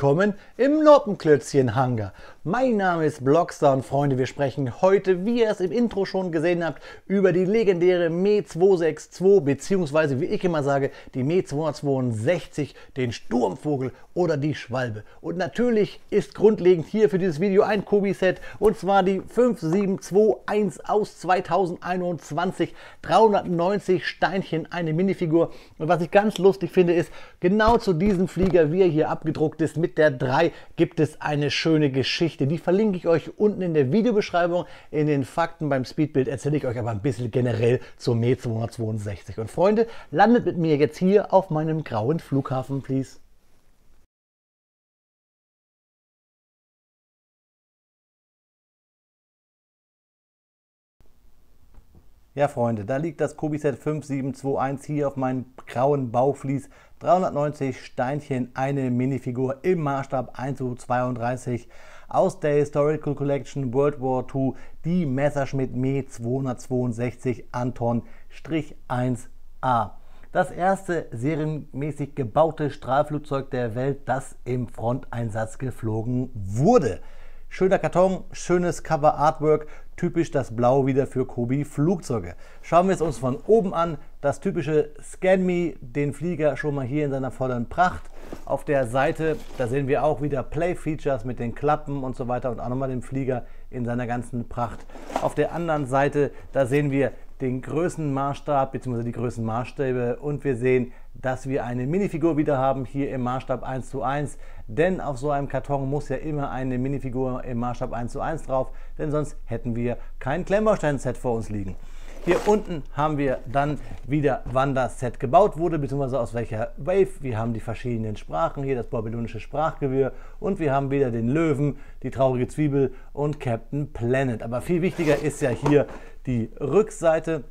willkommen im Noppenklötzchen-Hangar. Mein Name ist Blockstar und Freunde, wir sprechen heute, wie ihr es im Intro schon gesehen habt, über die legendäre Me 262 beziehungsweise wie ich immer sage, die Me 262, den Sturmvogel oder die Schwalbe. Und natürlich ist grundlegend hier für dieses Video ein Kobi-Set und zwar die 5721 aus 2021, 390 Steinchen, eine Minifigur. Und was ich ganz lustig finde, ist, genau zu diesem Flieger, wie er hier abgedruckt ist, mit mit der 3 gibt es eine schöne Geschichte. Die verlinke ich euch unten in der Videobeschreibung. In den Fakten beim Speedbild erzähle ich euch aber ein bisschen generell zur Me 262. Und Freunde, landet mit mir jetzt hier auf meinem grauen Flughafen, please. Ja, Freunde, da liegt das Kobiset 5721 hier auf meinem grauen Bauflies. 390 Steinchen, eine Minifigur im Maßstab 1 zu 32 aus der Historical Collection World War II, die Messerschmitt Me 262 Anton-1A. Das erste serienmäßig gebaute Strahlflugzeug der Welt, das im Fronteinsatz geflogen wurde. Schöner Karton, schönes Cover Artwork, typisch das Blau wieder für Kobi Flugzeuge. Schauen wir es uns von oben an, das typische Scan Me, den Flieger schon mal hier in seiner vollen Pracht. Auf der Seite, da sehen wir auch wieder Play-Features mit den Klappen und so weiter und auch nochmal den Flieger in seiner ganzen Pracht. Auf der anderen Seite, da sehen wir den Größenmaßstab bzw. die Größenmaßstäbe und wir sehen, dass wir eine Minifigur wieder haben hier im Maßstab 1 zu 1, denn auf so einem Karton muss ja immer eine Minifigur im Maßstab 1 zu 1 drauf, denn sonst hätten wir kein Klemmbaustein-Set vor uns liegen. Hier unten haben wir dann wieder, wann das Set gebaut wurde, beziehungsweise aus welcher Wave. Wir haben die verschiedenen Sprachen, hier das babylonische Sprachgewirr und wir haben wieder den Löwen, die traurige Zwiebel und Captain Planet. Aber viel wichtiger ist ja hier die Rückseite.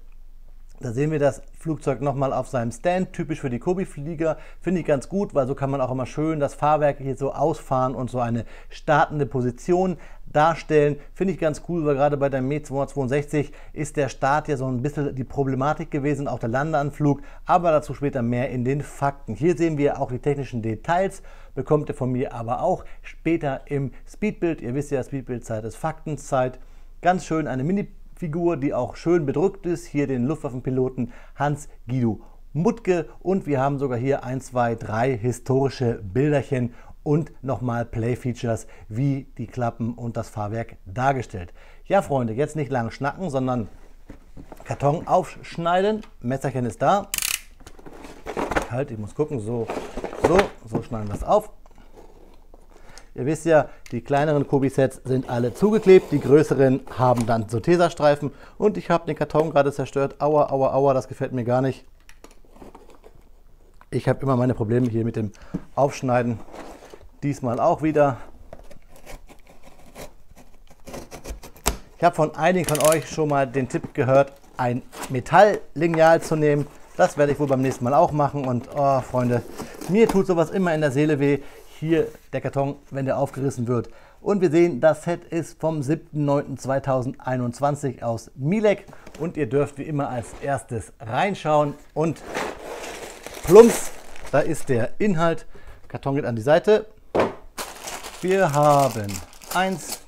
Da sehen wir das Flugzeug nochmal auf seinem Stand, typisch für die Kobi-Flieger. Finde ich ganz gut, weil so kann man auch immer schön das Fahrwerk hier so ausfahren und so eine startende Position darstellen. Finde ich ganz cool, weil gerade bei der Me 262 ist der Start ja so ein bisschen die Problematik gewesen, auch der Landeanflug, aber dazu später mehr in den Fakten. Hier sehen wir auch die technischen Details, bekommt ihr von mir aber auch später im Speedbild. Ihr wisst ja, Speedbildzeit ist Faktenzeit. Ganz schön eine Mini Figur, die auch schön bedrückt ist. Hier den Luftwaffenpiloten Hans-Guido Mutke. Und wir haben sogar hier ein, zwei, drei historische Bilderchen und nochmal Play-Features, wie die Klappen und das Fahrwerk dargestellt. Ja, Freunde, jetzt nicht lang schnacken, sondern Karton aufschneiden. Messerchen ist da. Halt, ich muss gucken. So, so, so schneiden wir es auf. Ihr wisst ja, die kleineren Kobi-Sets sind alle zugeklebt, die größeren haben dann so Tesastreifen und ich habe den Karton gerade zerstört. Aua, aua, aua, das gefällt mir gar nicht. Ich habe immer meine Probleme hier mit dem Aufschneiden. Diesmal auch wieder. Ich habe von einigen von euch schon mal den Tipp gehört, ein Metalllineal zu nehmen. Das werde ich wohl beim nächsten Mal auch machen. Und oh, Freunde, mir tut sowas immer in der Seele weh hier der Karton, wenn der aufgerissen wird. Und wir sehen, das Set ist vom 7.9.2021 aus Milek und ihr dürft wie immer als erstes reinschauen und plumps, da ist der Inhalt. Karton geht an die Seite. Wir haben 1,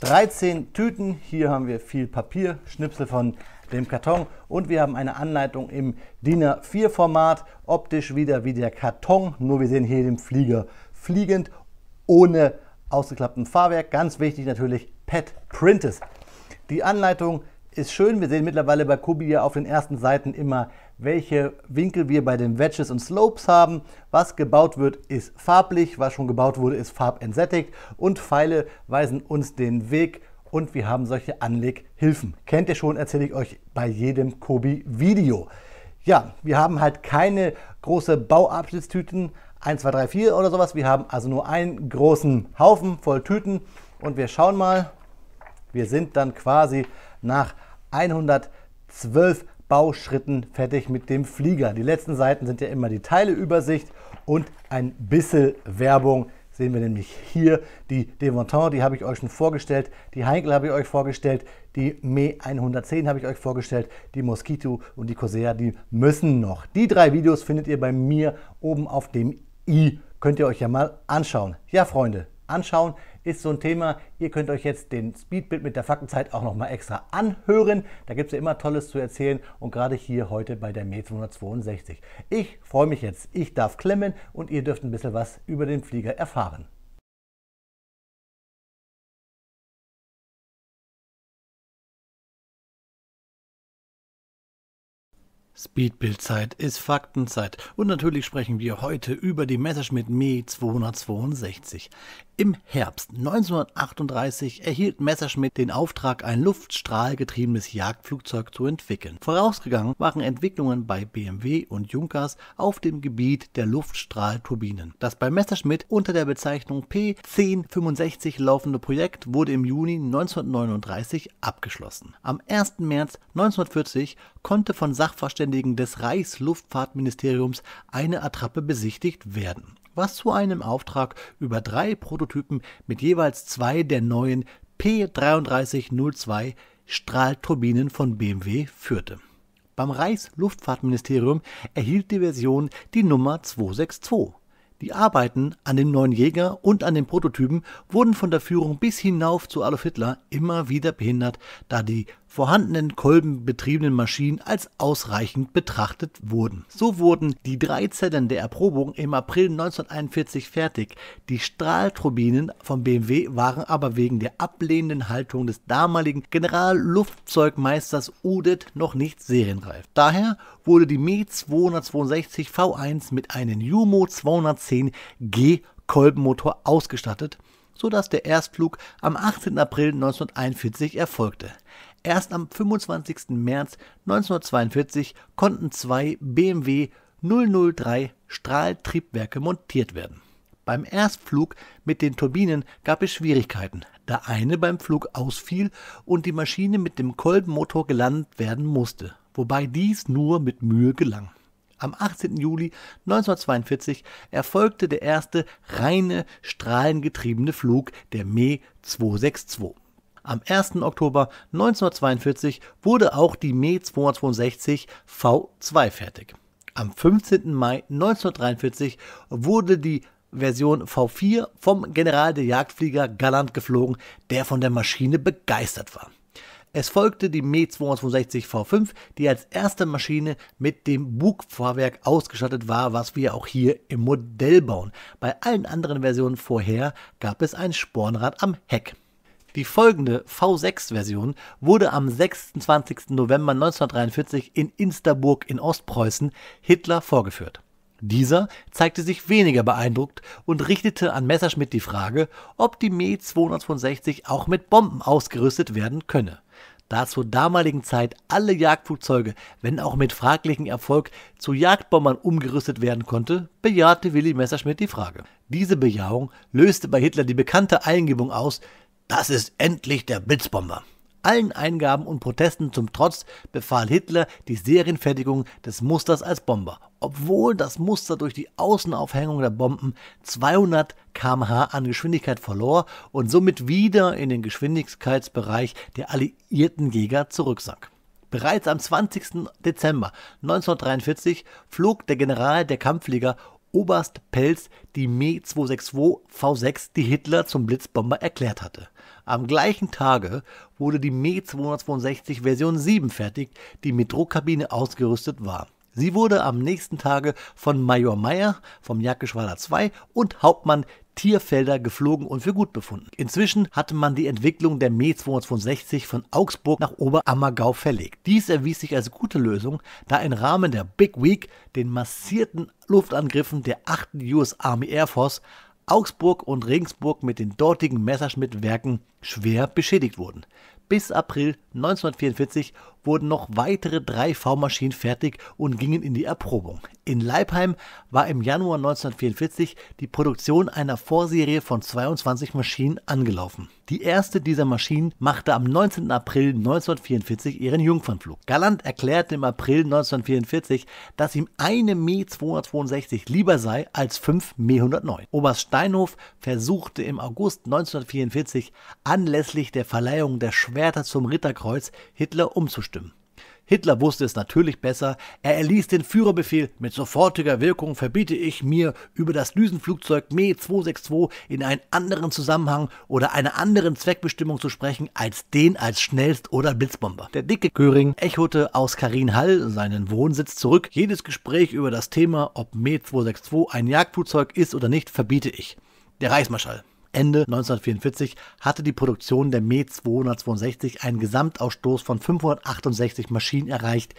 13 Tüten. Hier haben wir viel Papier, Schnipsel von dem Karton und wir haben eine Anleitung im DIN A4 Format, optisch wieder wie der Karton, nur wir sehen hier den Flieger fliegend, ohne ausgeklappten Fahrwerk, ganz wichtig natürlich Pet Printes. Die Anleitung ist schön, wir sehen mittlerweile bei Kubia auf den ersten Seiten immer welche Winkel wir bei den Wedges und Slopes haben. Was gebaut wird, ist farblich, was schon gebaut wurde, ist farbentsättigt und Pfeile weisen uns den Weg und wir haben solche Anleghilfen. Kennt ihr schon, erzähle ich euch bei jedem Kobi-Video. Ja, wir haben halt keine große Bauabschnittstüten, 1, 2, 3, 4 oder sowas. Wir haben also nur einen großen Haufen voll Tüten und wir schauen mal. Wir sind dann quasi nach 112 Bauschritten fertig mit dem Flieger. Die letzten Seiten sind ja immer die Teileübersicht und ein bisschen Werbung sehen wir nämlich hier die Devantin, die habe ich euch schon vorgestellt, die Heinkel habe ich euch vorgestellt, die Me 110 habe ich euch vorgestellt, die Mosquito und die Corsair, die müssen noch. Die drei Videos findet ihr bei mir oben auf dem i. Könnt ihr euch ja mal anschauen. Ja, Freunde, anschauen ist so ein Thema. Ihr könnt euch jetzt den Speedbit mit der Faktenzeit auch nochmal extra anhören. Da gibt es ja immer Tolles zu erzählen und gerade hier heute bei der Me 262. Ich freue mich jetzt. Ich darf klemmen und ihr dürft ein bisschen was über den Flieger erfahren. Speedbildzeit ist Faktenzeit und natürlich sprechen wir heute über die Messerschmitt Me 262. Im Herbst 1938 erhielt Messerschmitt den Auftrag, ein luftstrahlgetriebenes Jagdflugzeug zu entwickeln. Vorausgegangen waren Entwicklungen bei BMW und Junkers auf dem Gebiet der Luftstrahlturbinen. Das bei Messerschmitt unter der Bezeichnung P1065 laufende Projekt wurde im Juni 1939 abgeschlossen. Am 1. März 1940 konnte von Sachverständigen Sachverständigen des Reichsluftfahrtministeriums eine Attrappe besichtigt werden, was zu einem Auftrag über drei Prototypen mit jeweils zwei der neuen P3302 Strahlturbinen von BMW führte. Beim Reichsluftfahrtministerium erhielt die Version die Nummer 262. Die Arbeiten an dem neuen Jäger und an den Prototypen wurden von der Führung bis hinauf zu Adolf Hitler immer wieder behindert, da die vorhandenen kolbenbetriebenen Maschinen als ausreichend betrachtet wurden. So wurden die drei Zellen der Erprobung im April 1941 fertig. Die Strahlturbinen von BMW waren aber wegen der ablehnenden Haltung des damaligen Generalluftzeugmeisters Udet noch nicht serienreif. Daher wurde die Me 262 V1 mit einem Jumo 210 G Kolbenmotor ausgestattet, sodass der Erstflug am 18. April 1941 erfolgte. Erst am 25. März 1942 konnten zwei BMW 003 Strahltriebwerke montiert werden. Beim Erstflug mit den Turbinen gab es Schwierigkeiten, da eine beim Flug ausfiel und die Maschine mit dem Kolbenmotor gelandet werden musste, wobei dies nur mit Mühe gelang. Am 18. Juli 1942 erfolgte der erste reine strahlengetriebene Flug der Me 262. Am 1. Oktober 1942 wurde auch die Me 262 V2 fertig. Am 15. Mai 1943 wurde die Version V4 vom General der Jagdflieger Galant geflogen, der von der Maschine begeistert war. Es folgte die Me 262 V5, die als erste Maschine mit dem Bugfahrwerk ausgestattet war, was wir auch hier im Modell bauen. Bei allen anderen Versionen vorher gab es ein Spornrad am Heck. Die folgende V6-Version wurde am 26. November 1943 in Insterburg in Ostpreußen Hitler vorgeführt. Dieser zeigte sich weniger beeindruckt und richtete an Messerschmidt die Frage, ob die Me 265 auch mit Bomben ausgerüstet werden könne. Da zur damaligen Zeit alle Jagdflugzeuge, wenn auch mit fraglichem Erfolg, zu Jagdbombern umgerüstet werden konnte, bejahte Willi Messerschmidt die Frage. Diese Bejahung löste bei Hitler die bekannte Eingebung aus, das ist endlich der Blitzbomber. Allen Eingaben und Protesten zum Trotz befahl Hitler die Serienfertigung des Musters als Bomber, obwohl das Muster durch die Außenaufhängung der Bomben 200 kmh an Geschwindigkeit verlor und somit wieder in den Geschwindigkeitsbereich der alliierten Jäger zurücksank. Bereits am 20. Dezember 1943 flog der General der Kampfflieger Oberst Pelz die Me 262 V6, die Hitler zum Blitzbomber erklärt hatte. Am gleichen Tage wurde die Me 262 Version 7 fertig, die mit Druckkabine ausgerüstet war. Sie wurde am nächsten Tage von Major Meyer vom Jagdgeschwader 2 und Hauptmann Tierfelder geflogen und für gut befunden. Inzwischen hatte man die Entwicklung der Me 262 von Augsburg nach Oberammergau verlegt. Dies erwies sich als gute Lösung, da im Rahmen der Big Week den massierten Luftangriffen der 8. US Army Air Force Augsburg und Regensburg mit den dortigen Messerschmitt-Werken schwer beschädigt wurden. Bis April 1944 wurden noch weitere drei V-Maschinen fertig und gingen in die Erprobung. In Leipheim war im Januar 1944 die Produktion einer Vorserie von 22 Maschinen angelaufen. Die erste dieser Maschinen machte am 19. April 1944 ihren Jungfernflug. Galland erklärte im April 1944, dass ihm eine Me 262 lieber sei als fünf Me 109. Oberst Steinhof versuchte im August 1944 anlässlich der Verleihung der Schwerter zum Ritterkreuz Kreuz, Hitler umzustimmen. Hitler wusste es natürlich besser. Er erließ den Führerbefehl, mit sofortiger Wirkung verbiete ich mir, über das Düsenflugzeug Me 262 in einen anderen Zusammenhang oder einer anderen Zweckbestimmung zu sprechen, als den als schnellst oder Blitzbomber. Der dicke Göring echote aus Karin Hall seinen Wohnsitz, zurück. Jedes Gespräch über das Thema, ob Me 262 ein Jagdflugzeug ist oder nicht, verbiete ich. Der Reichsmarschall. Ende 1944 hatte die Produktion der Me 262 einen Gesamtausstoß von 568 Maschinen erreicht.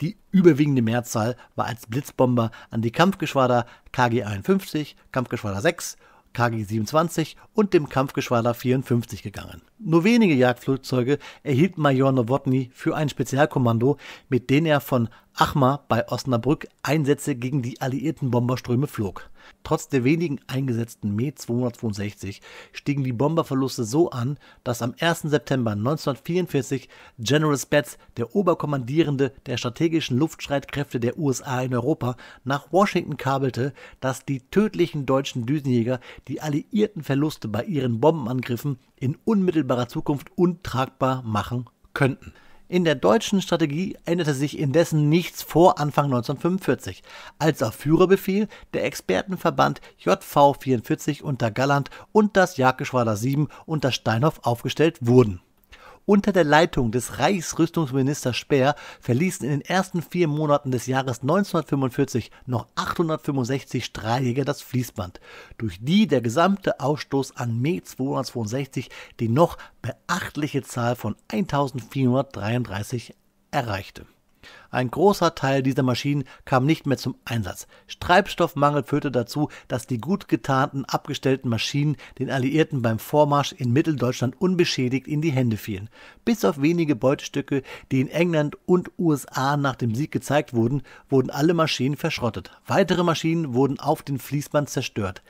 Die überwiegende Mehrzahl war als Blitzbomber an die Kampfgeschwader KG 51, Kampfgeschwader 6 KG 27 und dem Kampfgeschwader 54 gegangen. Nur wenige Jagdflugzeuge erhielt Major Nowotny für ein Spezialkommando, mit dem er von Achma bei Osnabrück Einsätze gegen die alliierten Bomberströme flog. Trotz der wenigen eingesetzten Me-262 stiegen die Bomberverluste so an, dass am 1. September 1944 General Spatz, der Oberkommandierende der strategischen Luftstreitkräfte der USA in Europa, nach Washington kabelte, dass die tödlichen deutschen Düsenjäger die alliierten Verluste bei ihren Bombenangriffen in unmittelbarer Zukunft untragbar machen könnten. In der deutschen Strategie änderte sich indessen nichts vor Anfang 1945, als auf Führerbefehl der Expertenverband JV44 unter Galland und das Jagdgeschwader 7 unter Steinhoff aufgestellt wurden unter der Leitung des Reichsrüstungsministers Speer verließen in den ersten vier Monaten des Jahres 1945 noch 865 Strahljäger das Fließband, durch die der gesamte Ausstoß an Me 262 die noch beachtliche Zahl von 1433 erreichte. Ein großer Teil dieser Maschinen kam nicht mehr zum Einsatz. Streibstoffmangel führte dazu, dass die gut getarnten abgestellten Maschinen den Alliierten beim Vormarsch in Mitteldeutschland unbeschädigt in die Hände fielen. Bis auf wenige Beutestücke, die in England und USA nach dem Sieg gezeigt wurden, wurden alle Maschinen verschrottet. Weitere Maschinen wurden auf den Fließband zerstört.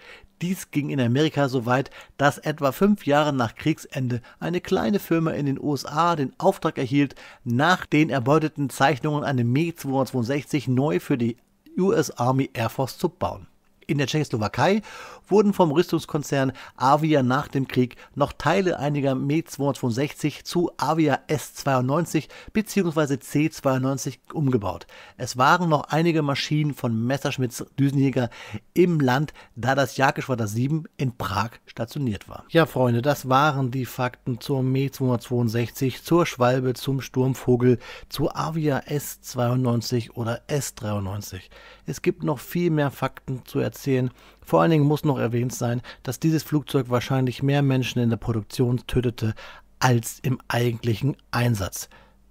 Dies ging in Amerika so weit, dass etwa fünf Jahre nach Kriegsende eine kleine Firma in den USA den Auftrag erhielt, nach den erbeuteten Zeichnungen eine mi 262 neu für die US Army Air Force zu bauen in der Tschechoslowakei wurden vom Rüstungskonzern Avia nach dem Krieg noch Teile einiger Me 262 zu Avia S92 bzw. C92 umgebaut. Es waren noch einige Maschinen von Messerschmitts Düsenjäger im Land, da das Jagdgeschwader 7 in Prag stationiert war. Ja, Freunde, das waren die Fakten zur Me 262, zur Schwalbe, zum Sturmvogel, zu Avia S92 oder S93. Es gibt noch viel mehr Fakten zu erzählen erzählen. Vor allen Dingen muss noch erwähnt sein, dass dieses Flugzeug wahrscheinlich mehr Menschen in der Produktion tötete als im eigentlichen Einsatz.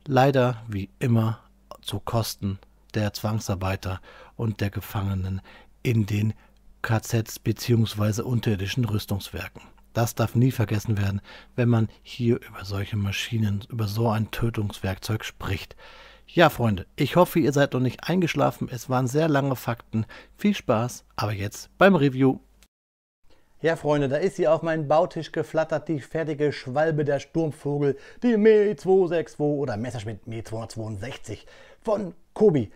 Leider wie immer zu Kosten der Zwangsarbeiter und der Gefangenen in den KZs bzw. unterirdischen Rüstungswerken. Das darf nie vergessen werden, wenn man hier über solche Maschinen, über so ein Tötungswerkzeug spricht. Ja, Freunde, ich hoffe, ihr seid noch nicht eingeschlafen. Es waren sehr lange Fakten. Viel Spaß, aber jetzt beim Review. Ja, Freunde, da ist sie auf meinen Bautisch geflattert, die fertige Schwalbe der Sturmvogel, die Me 262 oder Messerschmitt Me 262 von Kobi.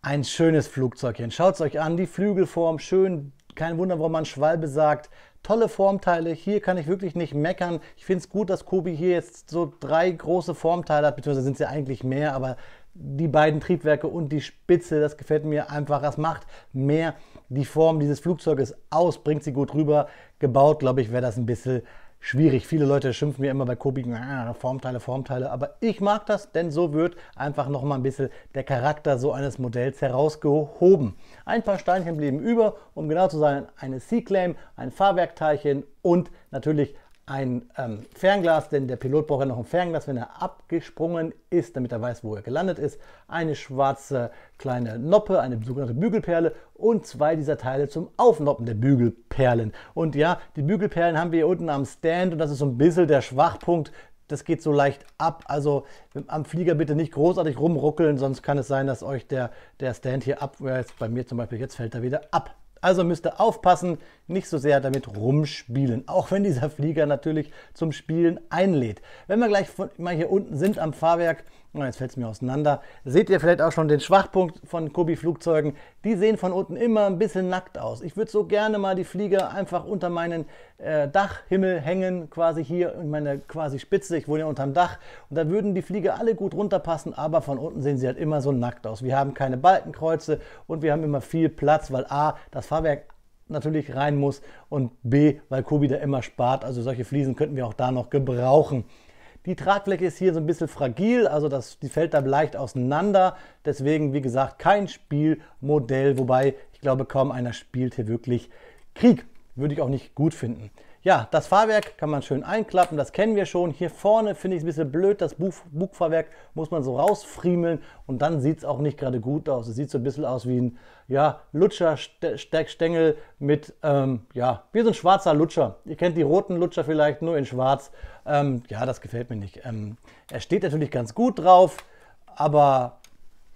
Ein schönes Flugzeugchen. Schaut es euch an, die Flügelform, schön, kein Wunder, warum man Schwalbe sagt. Tolle Formteile, hier kann ich wirklich nicht meckern. Ich finde es gut, dass Kobi hier jetzt so drei große Formteile hat, beziehungsweise sind es ja eigentlich mehr, aber die beiden Triebwerke und die Spitze, das gefällt mir einfach. Das macht mehr die Form dieses Flugzeuges aus, bringt sie gut rüber. Gebaut, glaube ich, wäre das ein bisschen schwierig. Viele Leute schimpfen mir immer bei Kobiken, ah, Formteile, Formteile. Aber ich mag das, denn so wird einfach noch mal ein bisschen der Charakter so eines Modells herausgehoben. Ein paar Steinchen blieben über, um genau zu sein, eine Sea claim ein Fahrwerkteilchen und natürlich ein ähm, Fernglas, denn der Pilot braucht ja noch ein Fernglas, wenn er abgesprungen ist, damit er weiß, wo er gelandet ist, eine schwarze kleine Noppe, eine sogenannte Bügelperle und zwei dieser Teile zum Aufnoppen der Bügelperlen. Und ja, die Bügelperlen haben wir hier unten am Stand und das ist so ein bisschen der Schwachpunkt. Das geht so leicht ab, also ähm, am Flieger bitte nicht großartig rumruckeln, sonst kann es sein, dass euch der, der Stand hier abwärts, äh, bei mir zum Beispiel, jetzt fällt er wieder ab. Also müsst ihr aufpassen, nicht so sehr damit rumspielen, auch wenn dieser Flieger natürlich zum Spielen einlädt. Wenn wir gleich mal hier unten sind am Fahrwerk, Jetzt fällt es mir auseinander. Seht ihr vielleicht auch schon den Schwachpunkt von Kobi-Flugzeugen? Die sehen von unten immer ein bisschen nackt aus. Ich würde so gerne mal die Flieger einfach unter meinen äh, Dachhimmel hängen, quasi hier in meiner quasi Spitze. Ich wohne ja unterm Dach. Und da würden die Flieger alle gut runterpassen, aber von unten sehen sie halt immer so nackt aus. Wir haben keine Balkenkreuze und wir haben immer viel Platz, weil A, das Fahrwerk natürlich rein muss und B, weil Kobi da immer spart. Also solche Fliesen könnten wir auch da noch gebrauchen. Die Tragfläche ist hier so ein bisschen fragil, also das, die fällt dann leicht auseinander. Deswegen, wie gesagt, kein Spielmodell, wobei ich glaube, kaum einer spielt hier wirklich Krieg. Würde ich auch nicht gut finden. Ja, das Fahrwerk kann man schön einklappen, das kennen wir schon. Hier vorne finde ich es ein bisschen blöd, das Bug Bugfahrwerk muss man so rausfriemeln und dann sieht es auch nicht gerade gut aus. Es sieht so ein bisschen aus wie ein ja, Lutscher-Steckstängel mit, ähm, ja, wie so ein schwarzer Lutscher. Ihr kennt die roten Lutscher vielleicht, nur in schwarz. Ähm, ja, das gefällt mir nicht. Ähm, er steht natürlich ganz gut drauf, aber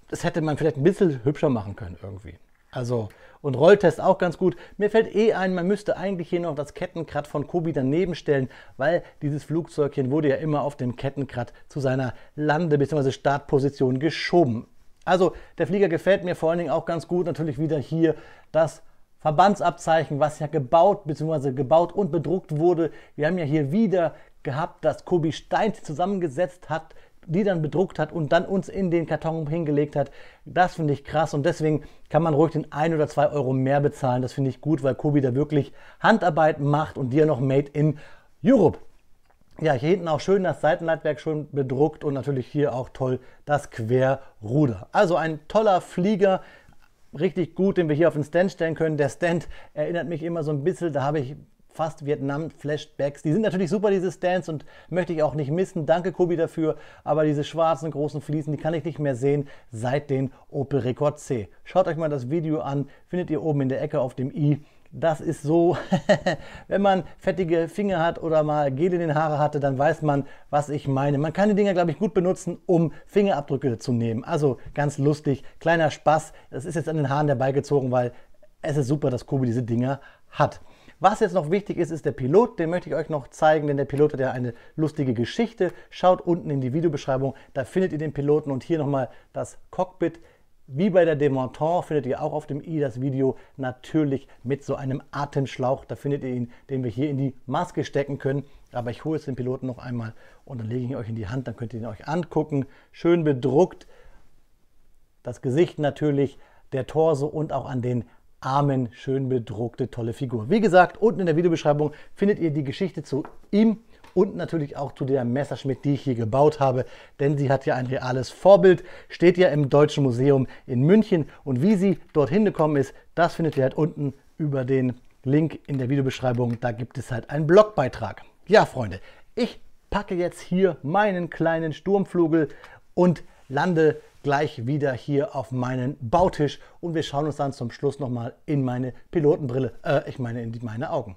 das hätte man vielleicht ein bisschen hübscher machen können irgendwie. Also, und Rolltest auch ganz gut. Mir fällt eh ein, man müsste eigentlich hier noch das Kettenkrad von Kobi daneben stellen, weil dieses Flugzeugchen wurde ja immer auf dem Kettenkrad zu seiner Lande- bzw. Startposition geschoben. Also, der Flieger gefällt mir vor allen Dingen auch ganz gut. Natürlich wieder hier das Verbandsabzeichen, was ja gebaut bzw. gebaut und bedruckt wurde. Wir haben ja hier wieder gehabt, dass Kobi Stein zusammengesetzt hat die dann bedruckt hat und dann uns in den Karton hingelegt hat. Das finde ich krass und deswegen kann man ruhig den ein oder zwei Euro mehr bezahlen. Das finde ich gut, weil Kobi da wirklich Handarbeit macht und dir noch Made in Europe. Ja, hier hinten auch schön das Seitenleitwerk schon bedruckt und natürlich hier auch toll das Querruder. Also ein toller Flieger, richtig gut, den wir hier auf den Stand stellen können. Der Stand erinnert mich immer so ein bisschen, da habe ich fast Vietnam-Flashbacks. Die sind natürlich super, diese Stands, und möchte ich auch nicht missen. Danke, Kobi, dafür. Aber diese schwarzen, großen Fliesen, die kann ich nicht mehr sehen seit den Opel Rekord C. Schaut euch mal das Video an. Findet ihr oben in der Ecke auf dem i. Das ist so, wenn man fettige Finger hat oder mal Gel in den Haare hatte, dann weiß man, was ich meine. Man kann die Dinger, glaube ich, gut benutzen, um Fingerabdrücke zu nehmen. Also ganz lustig, kleiner Spaß. Das ist jetzt an den Haaren dabei gezogen, weil es ist super, dass Kobi diese Dinger hat. Was jetzt noch wichtig ist, ist der Pilot. Den möchte ich euch noch zeigen, denn der Pilot hat ja eine lustige Geschichte. Schaut unten in die Videobeschreibung, da findet ihr den Piloten und hier nochmal das Cockpit. Wie bei der Demontant findet ihr auch auf dem i das Video natürlich mit so einem Atemschlauch. Da findet ihr ihn, den wir hier in die Maske stecken können. Aber ich hole jetzt den Piloten noch einmal und dann lege ich ihn euch in die Hand. Dann könnt ihr ihn euch angucken. Schön bedruckt. Das Gesicht natürlich, der Torso und auch an den Armen, schön bedruckte, tolle Figur. Wie gesagt, unten in der Videobeschreibung findet ihr die Geschichte zu ihm und natürlich auch zu der Messerschmidt, die ich hier gebaut habe, denn sie hat ja ein reales Vorbild, steht ja im Deutschen Museum in München und wie sie dorthin gekommen ist, das findet ihr halt unten über den Link in der Videobeschreibung, da gibt es halt einen Blogbeitrag. Ja, Freunde, ich packe jetzt hier meinen kleinen Sturmflugel und lande gleich wieder hier auf meinen Bautisch und wir schauen uns dann zum Schluss nochmal in meine Pilotenbrille, äh, ich meine in meine Augen.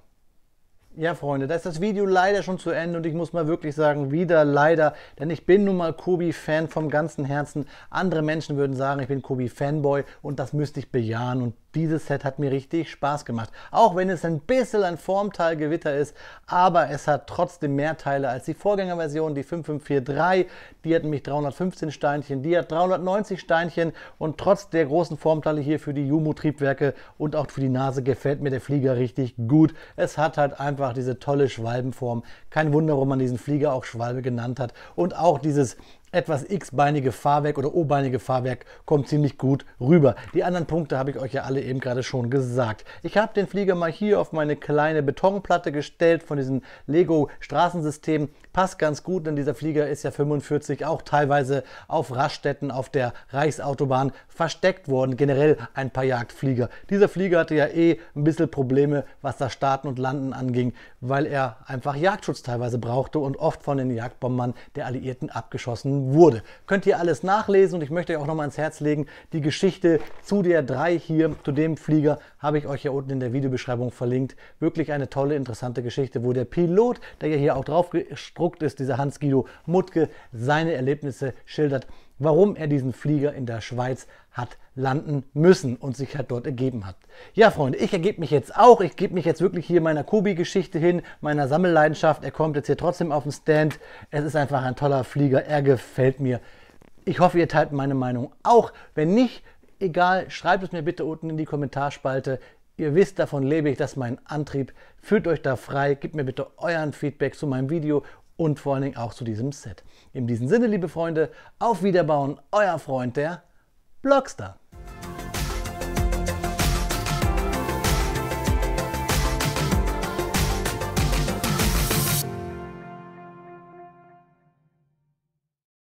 Ja, Freunde, da ist das Video leider schon zu Ende und ich muss mal wirklich sagen, wieder leider, denn ich bin nun mal Kobi-Fan vom ganzen Herzen. Andere Menschen würden sagen, ich bin Kobi-Fanboy und das müsste ich bejahen und dieses Set hat mir richtig Spaß gemacht. Auch wenn es ein bisschen ein Formteilgewitter ist, aber es hat trotzdem mehr Teile als die Vorgängerversion, die 5543. Die hat nämlich 315 Steinchen, die hat 390 Steinchen und trotz der großen Formteile hier für die Jumo-Triebwerke und auch für die Nase gefällt mir der Flieger richtig gut. Es hat halt einfach diese tolle Schwalbenform. Kein Wunder, warum man diesen Flieger auch Schwalbe genannt hat. Und auch dieses etwas x-beinige Fahrwerk oder o-beinige Fahrwerk kommt ziemlich gut rüber. Die anderen Punkte habe ich euch ja alle eben gerade schon gesagt. Ich habe den Flieger mal hier auf meine kleine Betonplatte gestellt von diesem Lego Straßensystem. Passt ganz gut, denn dieser Flieger ist ja 45 auch teilweise auf Raststätten auf der Reichsautobahn versteckt worden. Generell ein paar Jagdflieger. Dieser Flieger hatte ja eh ein bisschen Probleme, was das Starten und Landen anging, weil er einfach Jagdschutz teilweise brauchte und oft von den Jagdbombern der Alliierten abgeschossen wurde. Könnt ihr alles nachlesen und ich möchte euch auch nochmal ans Herz legen, die Geschichte zu der 3 hier, zu dem Flieger, habe ich euch hier unten in der Videobeschreibung verlinkt. Wirklich eine tolle, interessante Geschichte, wo der Pilot, der ja hier auch drauf gestruckt ist, dieser Hans-Guido Muttke, seine Erlebnisse schildert, warum er diesen Flieger in der Schweiz hat landen müssen und sich halt dort ergeben hat. Ja, Freunde, ich ergebe mich jetzt auch. Ich gebe mich jetzt wirklich hier meiner Kobi-Geschichte hin, meiner Sammelleidenschaft. Er kommt jetzt hier trotzdem auf den Stand. Es ist einfach ein toller Flieger. Er gefällt mir. Ich hoffe, ihr teilt meine Meinung auch. Wenn nicht, egal, schreibt es mir bitte unten in die Kommentarspalte. Ihr wisst, davon lebe ich, dass mein Antrieb. Fühlt euch da frei, gebt mir bitte euren Feedback zu meinem Video und vor allen Dingen auch zu diesem Set. In diesem Sinne, liebe Freunde, auf Wiederbauen, euer Freund der Blogstar.